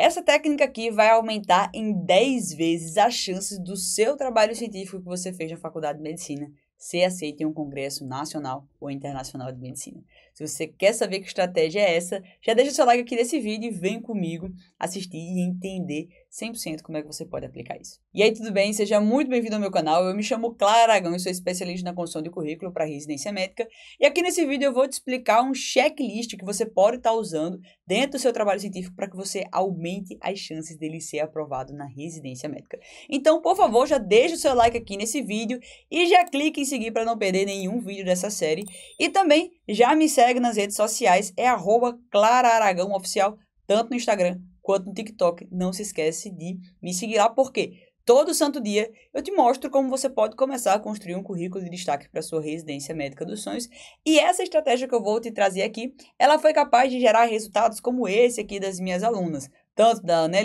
Essa técnica aqui vai aumentar em 10 vezes as chances do seu trabalho científico que você fez na faculdade de medicina ser aceito em um congresso nacional ou internacional de medicina. Se você quer saber que estratégia é essa, já deixa seu like aqui nesse vídeo e vem comigo assistir e entender 100% como é que você pode aplicar isso. E aí, tudo bem? Seja muito bem-vindo ao meu canal. Eu me chamo Clara Aragão e sou especialista na construção de currículo para residência médica. E aqui nesse vídeo eu vou te explicar um checklist que você pode estar tá usando dentro do seu trabalho científico para que você aumente as chances dele ser aprovado na residência médica. Então, por favor, já deixa o seu like aqui nesse vídeo e já clique em seguir para não perder nenhum vídeo dessa série. E também já me segue nas redes sociais, é arroba Clara Aragão Oficial, tanto no Instagram quanto no TikTok. Não se esquece de me seguir lá, porque todo santo dia eu te mostro como você pode começar a construir um currículo de destaque para sua residência médica dos sonhos. E essa estratégia que eu vou te trazer aqui, ela foi capaz de gerar resultados como esse aqui das minhas alunas, tanto da Ana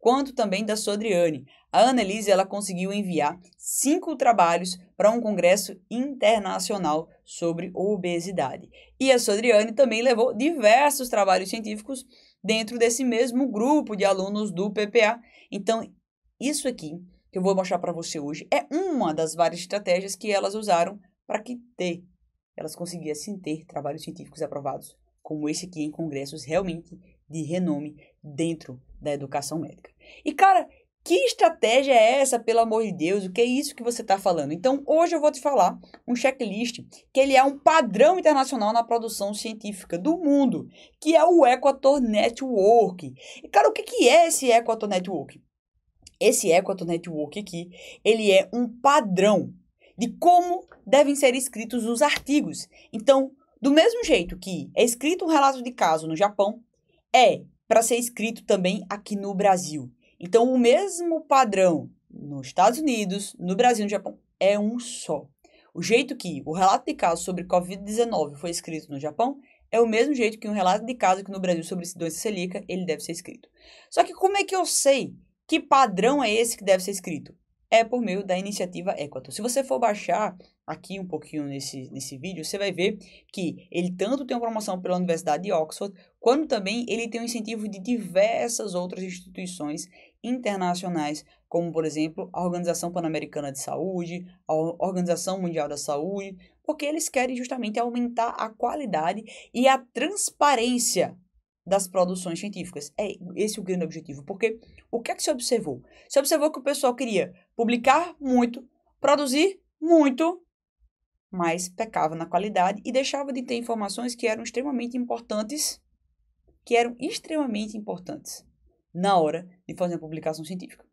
quanto também da Sodriane. A Ana ela conseguiu enviar cinco trabalhos para um congresso internacional sobre obesidade. E a Sodriane também levou diversos trabalhos científicos dentro desse mesmo grupo de alunos do PPA. Então, isso aqui que eu vou mostrar para você hoje é uma das várias estratégias que elas usaram para que ter, elas conseguissem ter trabalhos científicos aprovados, como esse aqui em congressos realmente de renome dentro da educação médica. E cara, que estratégia é essa, pelo amor de Deus? O que é isso que você está falando? Então, hoje eu vou te falar um checklist que ele é um padrão internacional na produção científica do mundo, que é o Equator Network. E, cara, o que, que é esse Equator Network? Esse Equator Network aqui, ele é um padrão de como devem ser escritos os artigos. Então, do mesmo jeito que é escrito um relato de caso no Japão, é para ser escrito também aqui no Brasil. Então, o mesmo padrão nos Estados Unidos, no Brasil e no Japão é um só. O jeito que o relato de caso sobre Covid-19 foi escrito no Japão é o mesmo jeito que um relato de caso que no Brasil sobre doença celíaca ele deve ser escrito. Só que como é que eu sei que padrão é esse que deve ser escrito? É por meio da iniciativa Equator. Se você for baixar aqui um pouquinho nesse, nesse vídeo, você vai ver que ele tanto tem uma promoção pela Universidade de Oxford, quando também ele tem o incentivo de diversas outras instituições internacionais, como por exemplo a Organização Pan-Americana de Saúde, a Organização Mundial da Saúde, porque eles querem justamente aumentar a qualidade e a transparência das produções científicas. É esse o grande objetivo, porque o que é que se observou? Se observou que o pessoal queria publicar muito, produzir muito, mas pecava na qualidade e deixava de ter informações que eram extremamente importantes que eram extremamente importantes na hora de fazer uma publicação científica.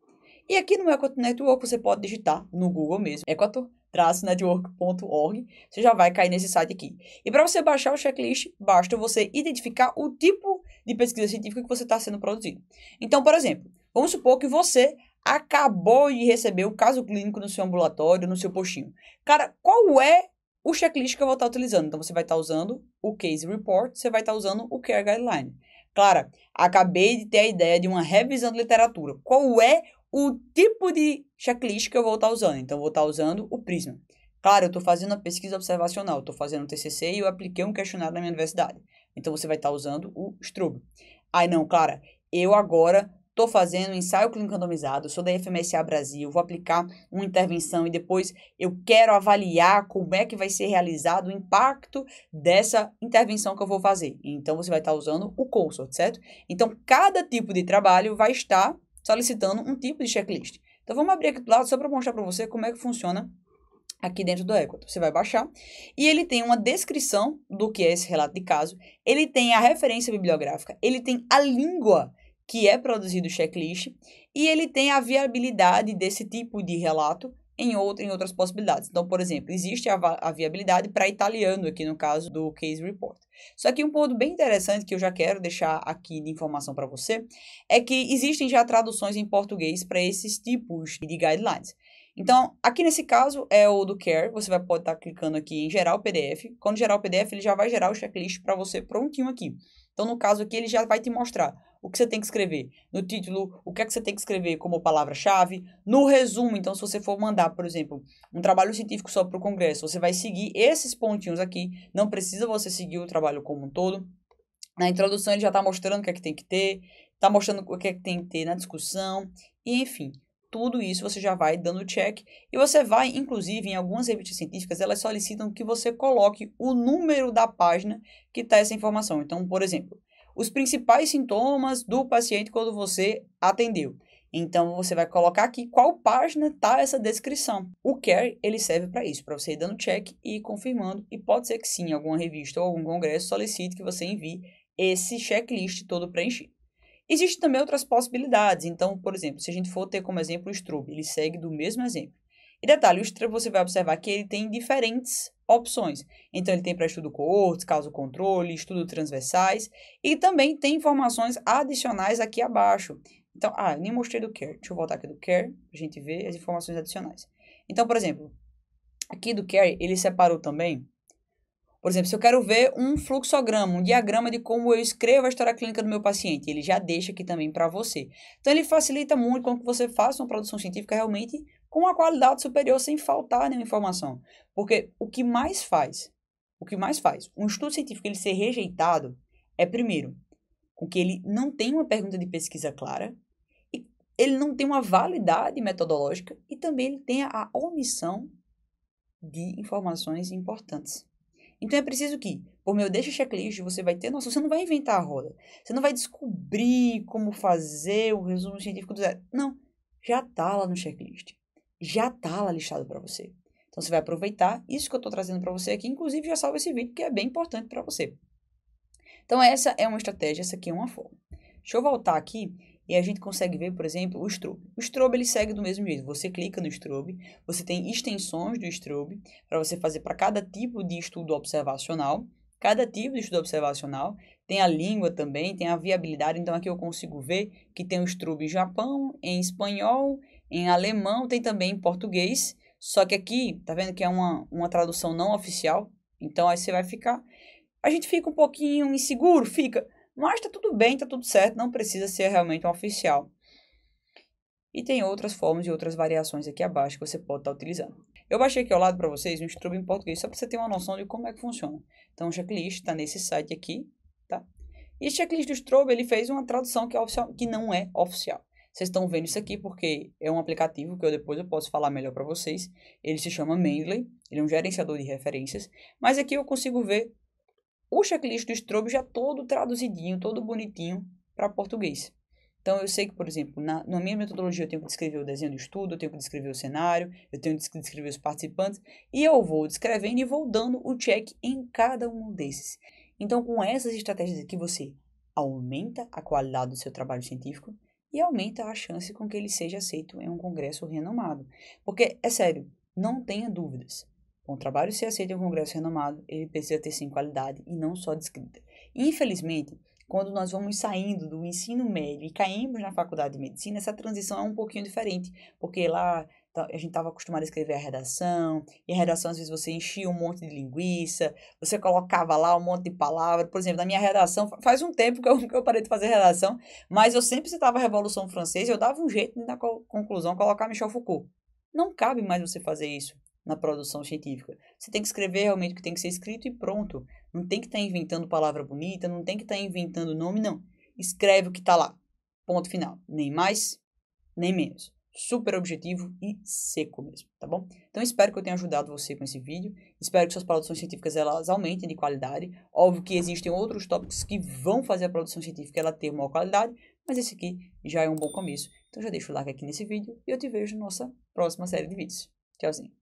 E aqui no Equator Network você pode digitar no Google mesmo, equator-network.org, você já vai cair nesse site aqui. E para você baixar o checklist, basta você identificar o tipo de pesquisa científica que você está sendo produzido. Então, por exemplo, vamos supor que você acabou de receber o caso clínico no seu ambulatório, no seu postinho. Cara, qual é o checklist que eu vou estar tá utilizando? Então, você vai estar tá usando o Case Report, você vai estar tá usando o Care Guideline. Clara, acabei de ter a ideia de uma revisão de literatura. Qual é o tipo de checklist que eu vou estar tá usando? Então, eu vou estar tá usando o Prisma. Claro, eu estou fazendo a pesquisa observacional, estou fazendo o TCC e eu apliquei um questionário na minha universidade. Então, você vai estar tá usando o Strobe. Aí, não, Clara, eu agora Estou fazendo um ensaio clínico randomizado, sou da FMSA Brasil, vou aplicar uma intervenção e depois eu quero avaliar como é que vai ser realizado o impacto dessa intervenção que eu vou fazer. Então, você vai estar tá usando o consort, certo? Então, cada tipo de trabalho vai estar solicitando um tipo de checklist. Então, vamos abrir aqui do lado só para mostrar para você como é que funciona aqui dentro do Equator. Você vai baixar e ele tem uma descrição do que é esse relato de caso, ele tem a referência bibliográfica, ele tem a língua que é produzido o checklist, e ele tem a viabilidade desse tipo de relato em, outro, em outras possibilidades. Então, por exemplo, existe a, a viabilidade para italiano, aqui no caso do Case Report. Só que um ponto bem interessante que eu já quero deixar aqui de informação para você é que existem já traduções em português para esses tipos de guidelines. Então, aqui nesse caso é o do Care, você vai pode estar clicando aqui em gerar o PDF. Quando gerar o PDF, ele já vai gerar o checklist para você prontinho aqui. Então, no caso aqui, ele já vai te mostrar o que você tem que escrever no título, o que é que você tem que escrever como palavra-chave, no resumo. Então, se você for mandar, por exemplo, um trabalho científico só para o congresso, você vai seguir esses pontinhos aqui. Não precisa você seguir o trabalho como um todo. Na introdução, ele já está mostrando o que é que tem que ter, está mostrando o que é que tem que ter na discussão, e enfim. Tudo isso você já vai dando check e você vai, inclusive, em algumas revistas científicas, elas solicitam que você coloque o número da página que está essa informação. Então, por exemplo, os principais sintomas do paciente quando você atendeu. Então, você vai colocar aqui qual página está essa descrição. O CARE, ele serve para isso, para você ir dando check e ir confirmando. E pode ser que sim, alguma revista ou algum congresso solicite que você envie esse checklist todo preenchido. Existem também outras possibilidades. Então, por exemplo, se a gente for ter como exemplo o Strube, ele segue do mesmo exemplo. E detalhe, o Strube você vai observar que ele tem diferentes opções. Então, ele tem para estudo coortes, caso controle, estudo transversais e também tem informações adicionais aqui abaixo. Então, ah, eu nem mostrei do CARE. Deixa eu voltar aqui do CARE para a gente ver as informações adicionais. Então, por exemplo, aqui do CARE ele separou também por exemplo, se eu quero ver um fluxograma, um diagrama de como eu escrevo a história clínica do meu paciente, ele já deixa aqui também para você. Então, ele facilita muito com que você faça uma produção científica realmente com uma qualidade superior, sem faltar nenhuma informação. Porque o que mais faz, o que mais faz um estudo científico ele ser rejeitado é, primeiro, com que ele não tem uma pergunta de pesquisa clara, ele não tem uma validade metodológica e também ele tem a omissão de informações importantes. Então é preciso que, por meio deste checklist, você vai ter noção. Você não vai inventar a roda. Você não vai descobrir como fazer o resumo científico do zero. Não. Já está lá no checklist. Já está lá listado para você. Então você vai aproveitar isso que eu estou trazendo para você aqui. Inclusive, já salva esse vídeo, que é bem importante para você. Então, essa é uma estratégia, essa aqui é uma forma. Deixa eu voltar aqui e a gente consegue ver, por exemplo, o strobe. O strobe ele segue do mesmo jeito. Você clica no strobe, você tem extensões do strobe para você fazer para cada tipo de estudo observacional. Cada tipo de estudo observacional tem a língua também, tem a viabilidade. Então aqui eu consigo ver que tem o strobe em Japão, em espanhol, em alemão, tem também em português. Só que aqui, tá vendo que é uma, uma tradução não oficial? Então aí você vai ficar. A gente fica um pouquinho inseguro, fica. Mas tá tudo bem, tá tudo certo, não precisa ser realmente um oficial. E tem outras formas e outras variações aqui abaixo que você pode estar tá utilizando. Eu baixei aqui ao lado para vocês um estrubo em português, só para você ter uma noção de como é que funciona. Então, o checklist está nesse site aqui, tá? E o checklist do Strobe, ele fez uma tradução que, é oficial, que não é oficial. Vocês estão vendo isso aqui porque é um aplicativo que eu depois eu posso falar melhor para vocês. Ele se chama Mendeley, ele é um gerenciador de referências, mas aqui eu consigo ver o checklist do Strobe já todo traduzidinho, todo bonitinho para português. Então eu sei que, por exemplo, na, na, minha metodologia eu tenho que descrever o desenho do estudo, eu tenho que descrever o cenário, eu tenho que descrever os participantes, e eu vou descrevendo e vou dando o check em cada um desses. Então, com essas estratégias aqui, você aumenta a qualidade do seu trabalho científico e aumenta a chance com que ele seja aceito em um congresso renomado. Porque, é sério, não tenha dúvidas. Com um trabalho ser aceito em um congresso renomado, ele precisa ter sim qualidade e não só descrita. Infelizmente, quando nós vamos saindo do ensino médio e caímos na faculdade de medicina, essa transição é um pouquinho diferente, porque lá a gente estava acostumado a escrever a redação, e a redação às vezes você enchia um monte de linguiça, você colocava lá um monte de palavra. Por exemplo, na minha redação, faz um tempo que eu, que eu parei de fazer redação, mas eu sempre citava a Revolução Francesa e eu dava um jeito de, na conclusão, colocar Michel Foucault. Não cabe mais você fazer isso na produção científica. Você tem que escrever realmente o que tem que ser escrito e pronto. Não tem que estar tá inventando palavra bonita, não tem que estar tá inventando nome, não. Escreve o que está lá. Ponto final. Nem mais, nem menos. Super objetivo e seco mesmo, tá bom? Então espero que eu tenha ajudado você com esse vídeo. Espero que suas produções científicas elas aumentem de qualidade. Óbvio que existem outros tópicos que vão fazer a produção científica ela ter maior qualidade, mas esse aqui já é um bom começo. Então já deixa o like aqui nesse vídeo e eu te vejo na nossa próxima série de vídeos. Tchauzinho.